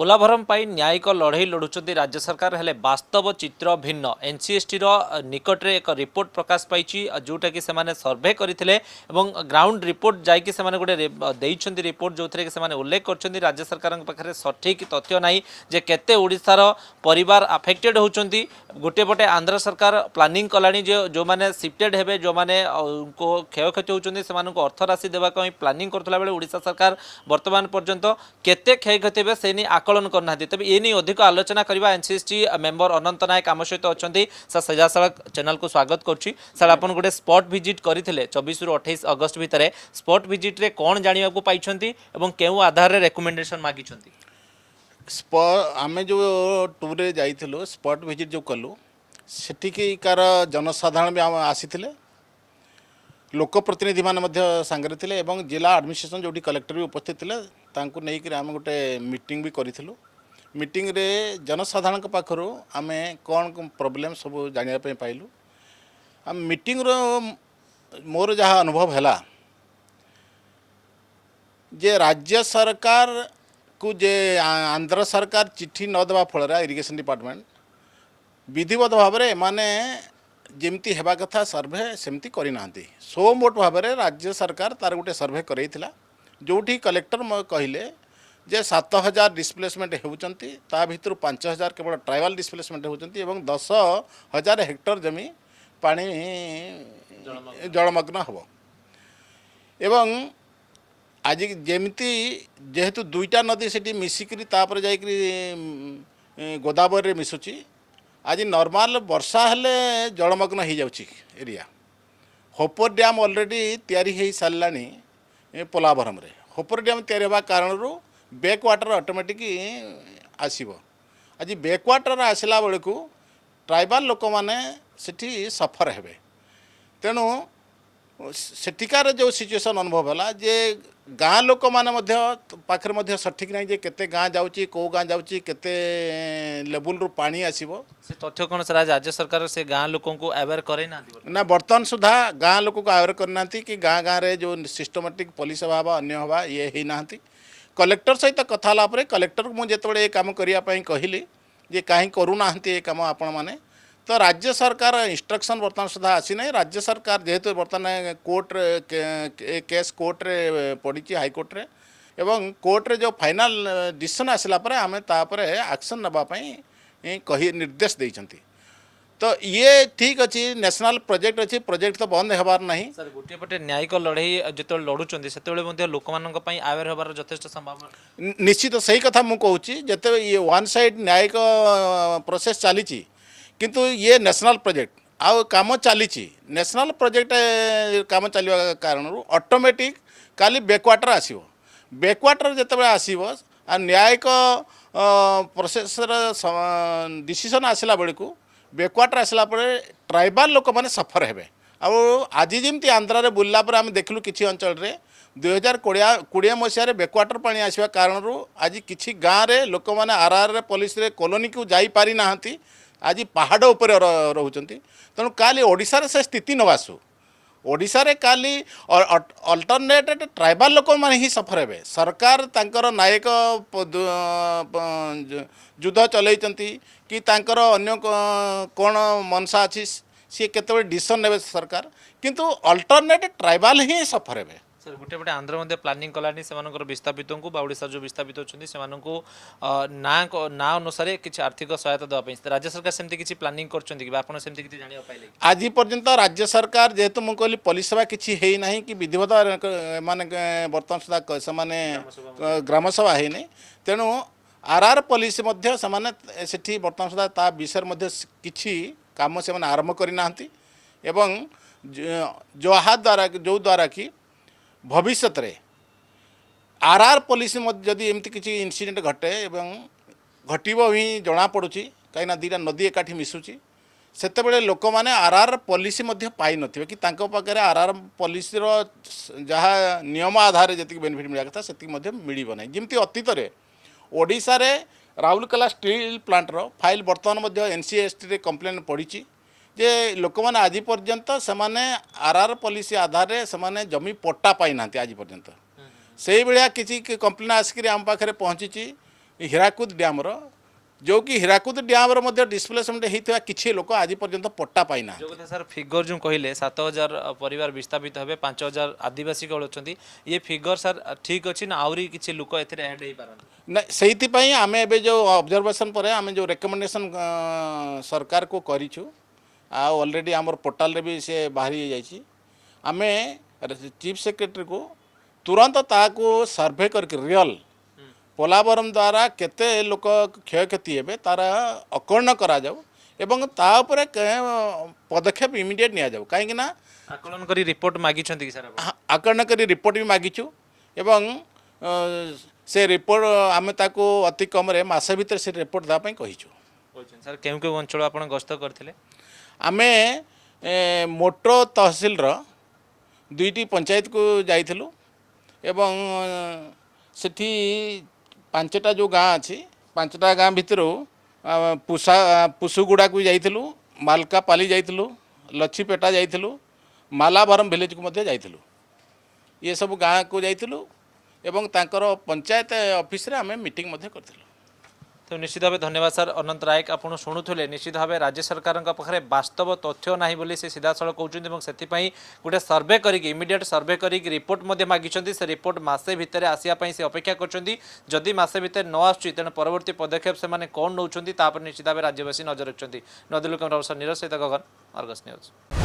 ପୋଲାଭରମ ପାଇଁ ନ୍ୟାୟିକ ଲଢ଼େଇ ଲଢ଼ୁଛନ୍ତି ରାଜ୍ୟ ସରକାର ହେଲେ ବାସ୍ତବ ଚିତ୍ର ଭିନ୍ନ ଏନ୍ସିଏସ୍ଟିର ନିକଟରେ ଏକ ରିପୋର୍ଟ ପ୍ରକାଶ ପାଇଛି ଯେଉଁଟାକି ସେମାନେ ସର୍ଭେ କରିଥିଲେ ଏବଂ ଗ୍ରାଉଣ୍ଡ ରିପୋର୍ଟ ଯାଇକି ସେମାନେ ଗୋଟେ ଦେଇଛନ୍ତି ରିପୋର୍ଟ ଯେଉଁଥିରେ କି ସେମାନେ ଉଲ୍ଲେଖ କରିଛନ୍ତି ରାଜ୍ୟ ସରକାରଙ୍କ ପାଖରେ ସଠିକ୍ ତଥ୍ୟ ନାହିଁ ଯେ କେତେ ଓଡ଼ିଶାର ପରିବାର ଆଫେକ୍ଟେଡ୍ ହେଉଛନ୍ତି ଗୋଟିଏ ପଟେ ଆନ୍ଧ୍ର ସରକାର ପ୍ଲାନିଂ କଲାଣି ଯେ ଯେଉଁମାନେ ସିଫ୍ଟେଡ୍ ହେବେ ଯେଉଁମାନେ କ୍ଷୟକ୍ଷତି ହେଉଛନ୍ତି ସେମାନଙ୍କୁ ଅର୍ଥରାଶି ଦେବା ପାଇଁ ପ୍ଲାନିଂ କରୁଥିଲା ବେଳେ ଓଡ଼ିଶା ସରକାର ବର୍ତ୍ତମାନ ପର୍ଯ୍ୟନ୍ତ କେତେ କ୍ଷୟକ୍ଷତି ହେବେ ସେ ନେଇ ଆକଳନ କରୁନାହାନ୍ତି ତେବେ ଏ ନେଇ ଅଧିକ ଆଲୋଚନା କରିବା ଏନ୍ସିଏସ୍ଟି ମେମ୍ବର ଅନନ୍ତ ନାୟକ ଆମ ସହିତ ଅଛନ୍ତି ସାର୍ ସଜାଶାଳ ଚ୍ୟାନେଲକୁ ସ୍ୱାଗତ କରୁଛି ସାର୍ ଆପଣ ଗୋଟେ ସ୍ପଟ୍ ଭିଜିଟ୍ କରିଥିଲେ ଚବିଶରୁ ଅଠେଇଶ ଅଗଷ୍ଟ ଭିତରେ ସ୍ପଟ୍ ଭିଜିଟ୍ରେ କ'ଣ ଜାଣିବାକୁ ପାଇଛନ୍ତି ଏବଂ କେଉଁ ଆଧାରରେ ରେକମେଣ୍ଡେସନ୍ ମାଗିଛନ୍ତି ଆମେ ଯେଉଁ ଟୁର୍ରେ ଯାଇଥିଲୁ ସ୍ପଟ୍ ଭିଜିଟ୍ ଯେଉଁ କଲୁ ସେଠିକି କାର ଜନସାଧାରଣ ବି ଆସିଥିଲେ ଲୋକପ୍ରତିନିଧିମାନେ ମଧ୍ୟ ସାଙ୍ଗରେ ଥିଲେ ଏବଂ ଜିଲ୍ଲା ଆଡ଼ମିନିଷ୍ଟ୍ରେସନ୍ ଯେଉଁଠି କଲେକ୍ଟର ବି ଉପସ୍ଥିତ ଥିଲେ ତାଙ୍କୁ ନେଇକରି ଆମେ ଗୋଟେ ମିଟିଂ ବି କରିଥିଲୁ ମିଟିଂରେ ଜନସାଧାରଣଙ୍କ ପାଖରୁ ଆମେ କ'ଣ ପ୍ରୋବ୍ଲେମ୍ ସବୁ ଜାଣିବା ପାଇଁ ପାଇଲୁ ଆମ ମିଟିଂର ମୋର ଯାହା ଅନୁଭବ ହେଲା ଯେ ରାଜ୍ୟ ସରକାରକୁ ଯେ ଆନ୍ଧ୍ର ସରକାର ଚିଠି ନ ଦେବା ଫଳରେ ଇରିଗେସନ୍ ଡିପାର୍ଟମେଣ୍ଟ ବିଧିବଦ୍ଧ ଭାବରେ ଏମାନେ जमी होगा कथा सर्भे सेमती करना सो मोट भाव में राज्य सरकार तार गोटे सर्भे कराई जो कलेक्टर कहले जे सात हजार डिसप्लेसमेंट होती भितर पांच हजार केवल ट्राइबाल डिसप्लेसमेंट हो दस हजार हेक्टर जमी पा जलमग्न हम एवं आज जमी जेहेतु दुईटा नदी से मिसिकी तापर जा गोदावरी मिशुची आज नर्माल वर्षा हेले जलमग्न हो जाऊँगी एरिया होपर डैम अलरेडी या सारा पोलाभरम होपर डैम या कारण बैक वाटर अटोमेटिक आसब आज बैक वाटर आसला बेलू ट्राइबाल लोक मैंने सफर हे तेणु सेठिकार जो सिचुएसन अनुभव है जे गाँ लोक मैंने सठिक ना के गाँ जा कौ गाँ जा केवल रू पा आसव तथ्य कौन सर राज्य सरकार से गाँ लोक आवेयर कर ना बर्तमान सुधा गाँ लोक आवेयर करना कि गाँ गाँव में जो सिस्टमेटिक पलिस हवा अन्य हवा ये ना कलेक्टर सहित तो कथापर कलेक्टर को मुझे ये कम करने कहली जे कहीं करूना ये कम आपण मैंने तो राज्य सरकार इंस्ट्रक्शन बर्तमान सुधा आसी ना राज्य सरकार जेहेतु बर्तमान कोर्ट केस कोर्ट्रे पड़ी हाइकोर्टे एवं कोर्टे जो फाइनाल डिशन आसापर आम तापर आक्शन नापी निर्देश दे तो ये ठीक अच्छे नेशनल प्रोजेक्ट अच्छे प्रोजेक्ट तो बंद हेबार ना गोटे पटे न्यायिक लड़े जो तो लड़ुं से लोक मानी आवेर हबार जथेष संभावना निश्चित तो सही कथा मुझे जिते ये वन सैड न्यायिक प्रोसेस चली किंतु ये नेशनल प्रोजेक्ट आ कम चली नेशनल प्रोजेक्ट कम चल कारण अटोमेटिक काली बैकवाटर आसव बैकवाटर जो आसव न्यायिक प्रोसेस डिशीसन आसला बेलू बैकवाटर आसला ट्राइबाल लोक मैंने सफर है आज जमी आंध्र बुल्लापुर आम देख लु कि अंचल दुई हजार कोड़े मसीह बैकवाटर पा आसवा कारण आज कि गाँव में लोक मैंने आर आर पलिस कलोनी को जापारी आज पहाड़ उपर रोच्च तेणु कालीशार से स्थित न आसु ओडारे काली अल्टरनेटेड ट्राइबाल लोक मैंने ही सफर है सरकार नायक युद्ध चलती कि कौन मनसा अच्छी सी केत डिशन ने सरकार किंतु अल्टरनेट ट्राइबाल ही सफर है सर गोटे गोटे आंध्र प्लानिंग कलानी से विस्थापित को ओडा जो विस्थापित होती से ना ना अनुसार किसी आर्थिक सहायता देवाई राज्य सरकार सेमती प्लानिंग कर आज पर्यंत राज्य सरकार जेहेतु मुझे कहली सेवा किसी है ना कि विधिवत मैंने बर्तमान सुधा से ग्राम सभा है तेणु आर आर पलिस से बर्तमान सुधा ता विषय किसी कम से आरंभ करना जहाद्वारा जो द्वारा कि ভবিষ্যতরে আর আর পলিসি যদি এমতি কিছু ইনসিডেন্ট ঘটে এবং ঘটব হি জনাপড়ুছি কিনা দুইটা নদী একাঠি মিশুছি সেতবে লোক মানে আর আর পলিসি পাই নথিবে কি তাঁর পাখে আর আর পলিসির যা নিয়ম আধারে যেত বেনিফিট মিলা কথা সেত মিলব না যেমি অতীতরে ওড়শার রাউরকেলা স্টিল প্লান্টর ফাইল বর্তমান এনসিএসটি কমপ্লেন পড়ছে जे लोक मैंने आज पर्यंत से मैंने आर आर पलिसी आधार से जमी पट्टा पाई आज पर्यंत से भाया कि कम्प्लेन आसिक आम पाखे पहुँची हीराकूद ड्यम्र जो कि हीराकूद ड्यम्र डिस्प्लेसमेंट होता कि लोक आज पर्यंत पट्टा पाईना सर फिगर जो कहे सत हजार पर विस्थापित हे पांच हजार आदिवासी अच्छा ये फिगर सर ठीक अच्छे ना आ कि लोक एड्ड ना से आम जो पर आम जो रेकमेंडेसन सरकार को कर अलरेडी आम पोर्टाल भी से बाहरी जाइए आम चीफ सेक्रेटरी को तुरंत ताको सर्भे करके रियल पोलावरम द्वारा केते लोक क्षय क्षति हे तार अकलन କରାଯାଉ ଏବଂ ତା ଉପରେ ପଦକ୍ଷେପ ଇମିଡ଼ିଏଟ୍ ନିଆଯାଉ କାହିଁକି ନା ଆକଳନ କରି ରିପୋର୍ଟ ମାଗିଛନ୍ତି କି ସାର୍ ଆକଳନ କରି ରିପୋର୍ଟ ବି ମାଗିଛୁ ଏବଂ ସେ ରିପୋର୍ଟ ଆମେ ତାକୁ ଅତି କମ୍ରେ ମାସେ ଭିତରେ ସେ ରିପୋର୍ଟ ଦେବା ପାଇଁ କହିଛୁ ସାର୍ କେଉଁ କେଉଁ ଅଞ୍ଚଳ ଆପଣ ଗସ୍ତ କରିଥିଲେ ଆମେ ମୋଟୋ ତହସିଲର ଦୁଇଟି ପଞ୍ଚାୟତକୁ ଯାଇଥିଲୁ ଏବଂ ସେଠି ପାଞ୍ଚଟା ଯେଉଁ ଗାଁ ଅଛି ପାଞ୍ଚଟା ଗାଁ ଭିତରୁ ପୁଷା ପୁଷୁଗୁଡ଼ାକୁ ଯାଇଥିଲୁ ମାଲକାପାଲି ଯାଇଥିଲୁ ଲଛିପେଟା ଯାଇଥିଲୁ ମାଲାଭରମ ଭିଲେଜକୁ ମଧ୍ୟ ଯାଇଥିଲୁ ଇଏ ସବୁ ଗାଁକୁ ଯାଇଥିଲୁ ଏବଂ ତାଙ୍କର ପଞ୍ଚାୟତ ଅଫିସରେ ଆମେ ମିଟିଂ ମଧ୍ୟ କରିଥିଲୁ ତେଣୁ ନିଶ୍ଚିତ ଭାବେ ଧନ୍ୟବାଦ ସାର୍ ଅନନ୍ତ ନାୟକ ଆପଣ ଶୁଣୁଥିଲେ ନିଶ୍ଚିତ ଭାବେ ରାଜ୍ୟ ସରକାରଙ୍କ ପାଖରେ ବାସ୍ତବ ତଥ୍ୟ ନାହିଁ ବୋଲି ସେ ସିଧାସଳଖ କହୁଛନ୍ତି ଏବଂ ସେଥିପାଇଁ ଗୋଟେ ସର୍ଭେ କରିକି ଇମିଡ଼ିଏଟ୍ ସର୍ଭେ କରିକି ରିପୋର୍ଟ ମଧ୍ୟ ମାଗିଛନ୍ତି ସେ ରିପୋର୍ଟ ମାସେ ଭିତରେ ଆସିବା ପାଇଁ ସେ ଅପେକ୍ଷା କରିଛନ୍ତି ଯଦି ମାସେ ଭିତରେ ନ ଆସୁଛି ତେଣୁ ପରବର୍ତ୍ତୀ ପଦକ୍ଷେପ ସେମାନେ କ'ଣ ନେଉଛନ୍ତି ତାପରେ ନିଶ୍ଚିତ ଭାବେ ରାଜ୍ୟବାସୀ ନଜର ରଖିଛନ୍ତି ନଦୀଲୁ କ୍ୟାମେରା ଅବସର ନିରଜ ସହିତ ଗଗନ ଅର୍ଗସ୍ ନ୍ୟୁଜ୍